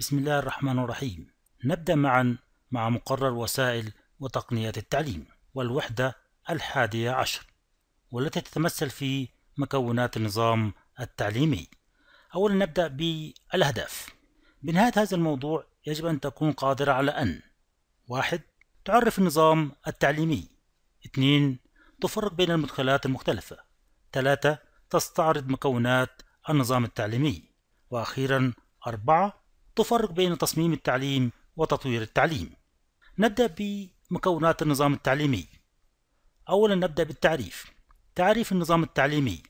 بسم الله الرحمن الرحيم نبدأ معا مع مقرر وسائل وتقنيات التعليم والوحدة الحادية عشر والتي تتمثل في مكونات النظام التعليمي أولا نبدأ بالأهداف بنهاية هذا الموضوع يجب أن تكون قادرة على أن واحد تعرف النظام التعليمي اثنين تفرق بين المدخلات المختلفة ثلاثة تستعرض مكونات النظام التعليمي وأخيرا أربعة تفرق بين تصميم التعليم وتطوير التعليم نبدأ بمكونات النظام التعليمي أولا نبدأ بالتعريف تعريف النظام التعليمي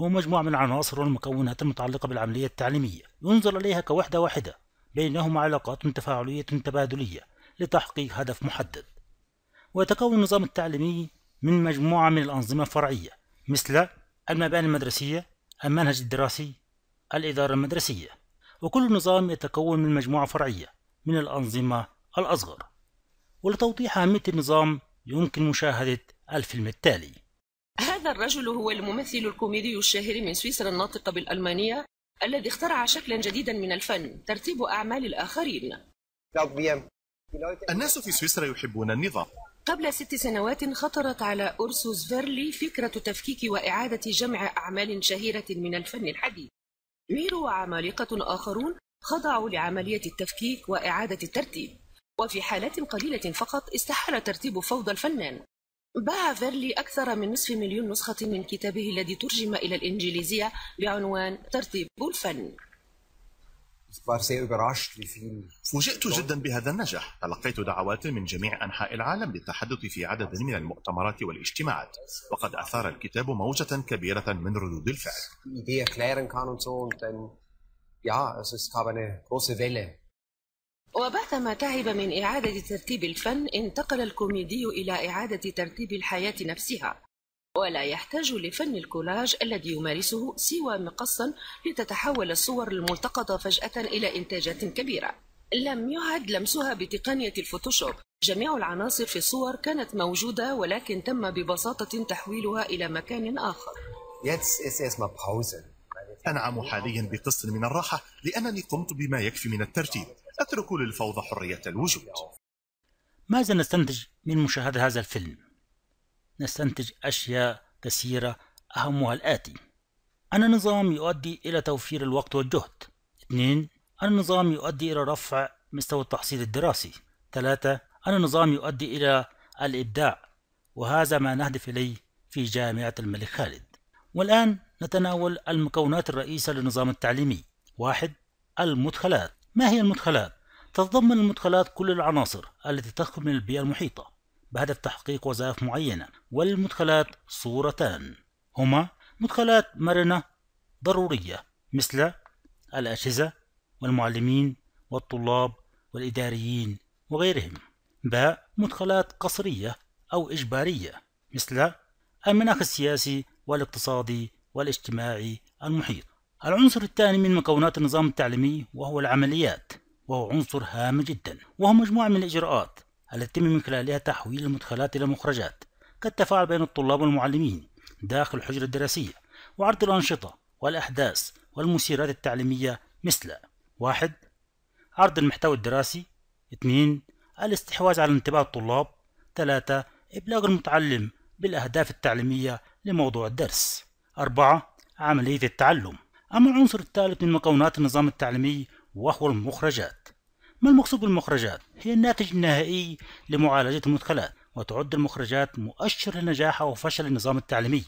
هو مجموعة من العناصر والمكونات المتعلقة بالعملية التعليمية ينظر إليها كوحدة واحدة بينهما علاقات تفاعلية تبادلية لتحقيق هدف محدد ويتكون النظام التعليمي من مجموعة من الأنظمة الفرعية مثل المباني المدرسية المنهج الدراسي الإدارة المدرسية وكل نظام يتكون من مجموعة فرعية من الأنظمة الأصغر ولتوضيح أهمية النظام يمكن مشاهدة الفيلم التالي هذا الرجل هو الممثل الكوميدي الشهير من سويسرا الناطقة بالألمانية الذي اخترع شكلا جديدا من الفن ترتيب أعمال الآخرين الناس في سويسرا يحبون النظام قبل ست سنوات خطرت على أرسوس فيرلي فكرة تفكيك وإعادة جمع أعمال شهيرة من الفن الحديث ميرو وعمالقة آخرون خضعوا لعملية التفكيك وإعادة الترتيب وفي حالات قليلة فقط استحال ترتيب فوضى الفنان باع فيرلي أكثر من نصف مليون نسخة من كتابه الذي ترجم إلى الإنجليزية بعنوان ترتيب الفن فوجئت جدا بهذا النجاح تلقيت دعوات من جميع أنحاء العالم للتحدث في عدد من المؤتمرات والاجتماعات وقد أثار الكتاب موجة كبيرة من ردود الفعل وبعدما تعب من إعادة ترتيب الفن انتقل الكوميدي إلى إعادة ترتيب الحياة نفسها ولا يحتاج لفن الكولاج الذي يمارسه سوى مقصا لتتحول الصور الملتقطة فجأة إلى إنتاجات كبيرة لم يعد لمسها بتقنية الفوتوشوب جميع العناصر في الصور كانت موجودة ولكن تم ببساطة تحويلها إلى مكان آخر أنعم حاليا بقسط من الراحة لأنني قمت بما يكفي من الترتيب أترك للفوضى حرية الوجود ماذا نستنتج من مشاهدة هذا الفيلم؟ نستنتج أشياء كثيرة أهمها الآتي أن النظام يؤدي إلى توفير الوقت والجهد 2 أن النظام يؤدي إلى رفع مستوى التحصيل الدراسي 3 أن النظام يؤدي إلى الإبداع وهذا ما نهدف إليه في جامعة الملك خالد والآن نتناول المكونات الرئيسة للنظام التعليمي واحد المدخلات ما هي المدخلات؟ تتضمن المدخلات كل العناصر التي تدخل من البيئة المحيطة بهدف تحقيق وظائف معينة والمدخلات صورتان هما مدخلات مرنة ضرورية مثل الأجهزة والمعلمين والطلاب والإداريين وغيرهم ب مدخلات قصرية أو إجبارية مثل المناخ السياسي والاقتصادي والاجتماعي المحيط العنصر الثاني من مكونات النظام التعليمي وهو العمليات وهو عنصر هام جدا وهو مجموعة من الإجراءات التي يتم من خلالها تحويل المدخلات إلى مخرجات كالتفاعل بين الطلاب والمعلمين داخل الحجرة الدراسية وعرض الأنشطة والأحداث والمسيرات التعليمية مثل واحد عرض المحتوى الدراسي اثنين الاستحواذ على انتباه الطلاب ثلاثة إبلاغ المتعلم بالأهداف التعليمية لموضوع الدرس أربعة عملية التعلم أما العنصر الثالث من مكونات النظام التعليمي وهو المخرجات ما المقصود بالمخرجات؟ هي الناتج النهائي لمعالجة المدخلات وتعد المخرجات مؤشر لنجاح أو فشل النظام التعليمي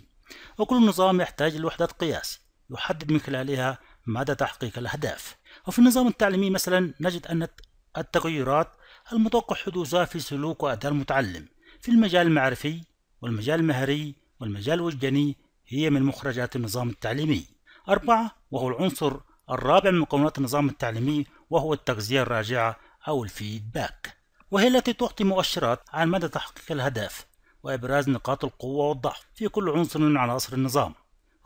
وكل نظام يحتاج لوحدات قياس يحدد من خلالها مدى تحقيق الأهداف وفي النظام التعليمي مثلا نجد أن التغيرات المتوقع حدوثها في سلوك وأداء المتعلم في المجال المعرفي والمجال المهري والمجال الوجداني هي من مخرجات النظام التعليمي أربعة وهو العنصر الرابع من مكونات النظام التعليمي وهو التغذية الراجعة أو الفيدباك وهي التي تعطي مؤشرات عن مدى تحقيق الأهداف وإبراز نقاط القوة والضعف في كل عنصر من عناصر النظام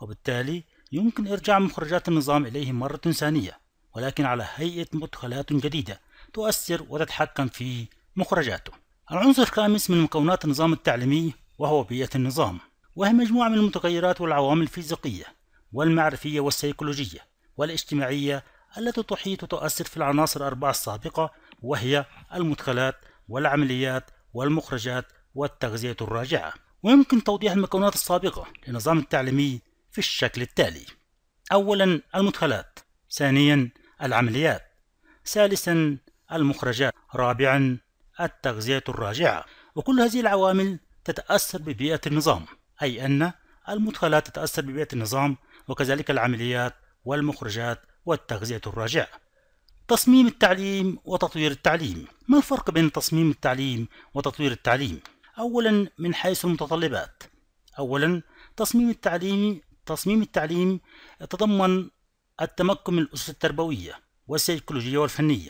وبالتالي يمكن إرجاع مخرجات النظام إليه مرة ثانية ولكن على هيئة مدخلات جديدة تؤثر وتتحكم في مخرجاته العنصر الخامس من مكونات النظام التعليمي وهو بيئة النظام وهي مجموعة من المتغيرات والعوامل الفيزيقية والمعرفية والسيكولوجية والاجتماعية التي تحيط وتؤثر في العناصر الأربعة السابقة وهي المدخلات والعمليات والمخرجات والتغذية الراجعة ويمكن توضيح المكونات السابقة للنظام التعليمي في الشكل التالي أولا المدخلات ثانيا العمليات ثالثا المخرجات رابعا التغذية الراجعة وكل هذه العوامل تتأثر ببيئة النظام أي أن المدخلات تتأثر ببيئة النظام وكذلك العمليات والمخرجات والتغذية الراجعة تصميم التعليم وتطوير التعليم ما الفرق بين تصميم التعليم وتطوير التعليم؟ أولا من حيث المتطلبات أولا تصميم التعليم تصميم التعليم يتضمن التمكن من الأسس التربوية والسيكولوجية والفنية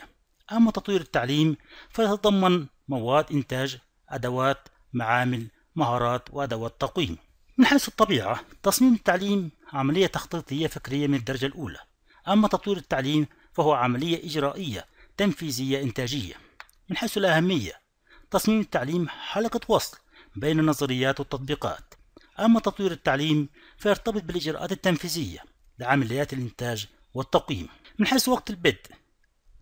أما تطوير التعليم فيتضمن مواد إنتاج أدوات معامل مهارات وأدوات تقويم من حيث الطبيعة تصميم التعليم عملية تخطيطية فكرية من الدرجة الأولى أما تطوير التعليم فهو عملية إجرائية تنفيذية إنتاجية من حيث الأهمية تصميم التعليم حلقة وصل بين النظريات والتطبيقات أما تطوير التعليم فيرتبط بالإجراءات التنفيذية لعمليات الإنتاج والتقييم من حيث وقت البدء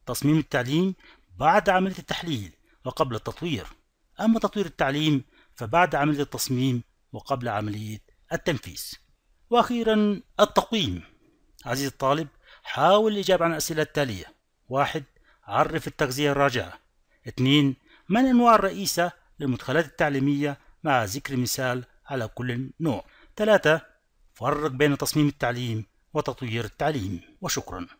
تصميم التعليم بعد عملية التحليل وقبل التطوير أما تطوير التعليم فبعد عملية التصميم وقبل عملية التنفيذ وأخيرا التقويم عزيزي الطالب حاول الإجابة عن الأسئلة التالية واحد عرف التغذية الراجعة اثنين ما الأنواع الرئيسة للمدخلات التعليمية مع ذكر مثال على كل نوع ثلاثة فرق بين تصميم التعليم وتطوير التعليم وشكرا